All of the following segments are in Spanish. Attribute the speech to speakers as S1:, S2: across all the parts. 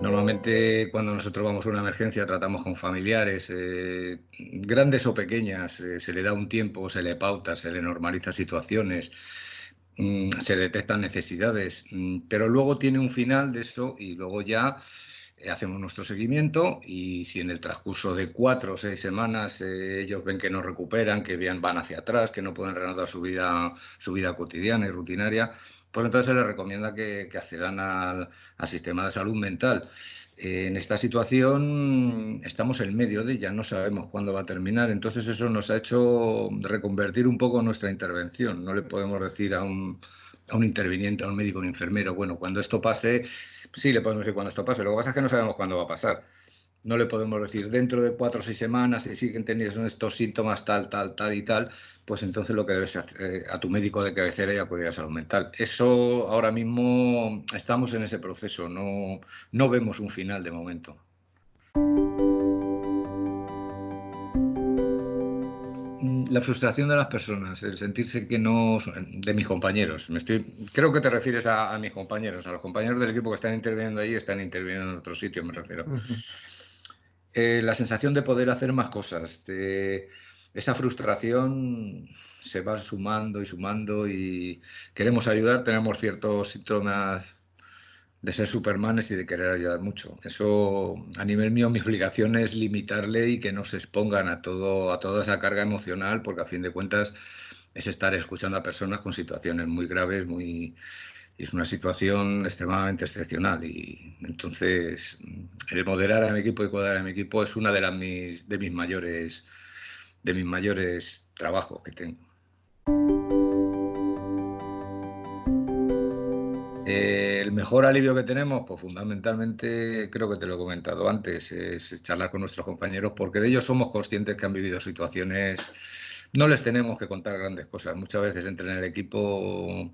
S1: Normalmente cuando nosotros vamos a una emergencia tratamos con familiares, eh, grandes o pequeñas, eh, se le da un tiempo, se le pauta, se le normaliza situaciones, mm, se detectan necesidades, mm, pero luego tiene un final de eso y luego ya eh, hacemos nuestro seguimiento y si en el transcurso de cuatro o seis semanas ellos ven que no recuperan, que van hacia atrás, que no pueden reanudar su vida, su vida cotidiana y rutinaria, pues entonces se le recomienda que, accedan al, sistema de salud mental. Eh, en esta situación estamos en medio de ella, no sabemos cuándo va a terminar, entonces eso nos ha hecho reconvertir un poco nuestra intervención. No le podemos decir a un, a un interviniente, a un médico, a un enfermero, bueno, cuando esto pase, sí le podemos decir cuando esto pase, lo que pasa es que no sabemos cuándo va a pasar no le podemos decir dentro de cuatro o seis semanas si siguen teniendo estos síntomas tal, tal, tal y tal, pues entonces lo que debes hacer, eh, a tu médico de cabecera y acudir a salud mental. Eso ahora mismo estamos en ese proceso, no, no vemos un final de momento. Mm, la frustración de las personas, el sentirse que no de mis compañeros. Me estoy, creo que te refieres a, mis compañeros, a los compañeros del equipo que están interviniendo ahí, están interviniendo en otro sitio, me refiero. Eh, la sensación de poder hacer más cosas, de, esa frustración se va sumando y sumando y queremos ayudar, tenemos ciertos síntomas de ser supermanes y de querer ayudar mucho. Eso, a nivel mío, mi obligación es limitarle y que no se expongan a, todo, a toda esa carga emocional, porque a fin de cuentas es estar escuchando a personas con situaciones muy graves, muy, es una situación extremadamente excepcional y entonces mm, el moderar a mi equipo y cuadrar a mi equipo es una de las mis, de mis mayores de mis mayores trabajos que tengo. Eh, el mejor alivio que tenemos, pues fundamentalmente, creo que te lo he comentado antes, es charlar con nuestros compañeros porque de ellos somos conscientes que han vivido situaciones, no les tenemos que contar grandes cosas. Muchas veces entre en el equipo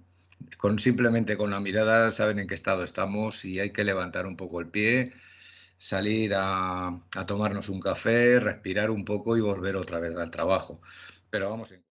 S1: con simplemente con la mirada saben en qué estado estamos y hay que levantar un poco el pie, salir a, tomarnos un café, respirar un poco y volver otra vez al trabajo. Pero vamos. En...